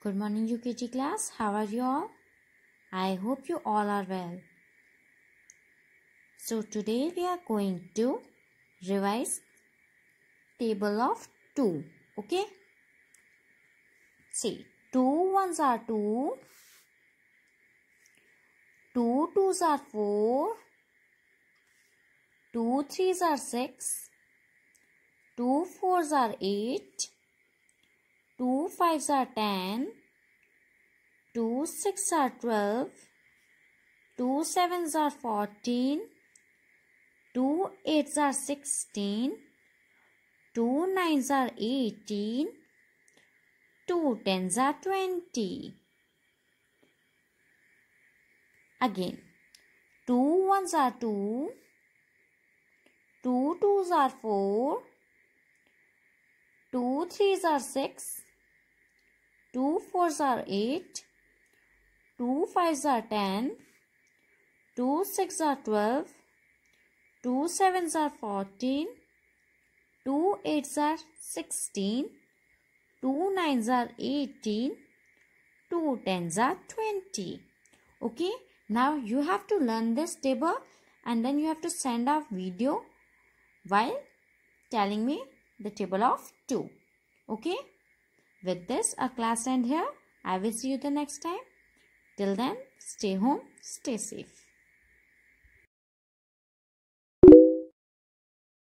Good morning, UKG class. How are you all? I hope you all are well. So, today we are going to revise table of 2. Okay? See, 2 ones are 2, 2 twos are 4, 2 threes are 6, 2 fours are 8, Two fives are 10. Two six are 12. Two sevens are 14. Two eights are 16. Two nines are 18. Two tens are 20. Again, two ones are 2. Two twos are 4. Two threes are 6. 2 fours are 8, 2 fives are 10, 2 six are 12, 2 sevens are 14, 2 eights are 16, 2 nines are 18, 2 tens are 20. Okay, now you have to learn this table and then you have to send a video while telling me the table of 2. Okay. With this, our class end here. I will see you the next time. Till then, stay home, stay safe.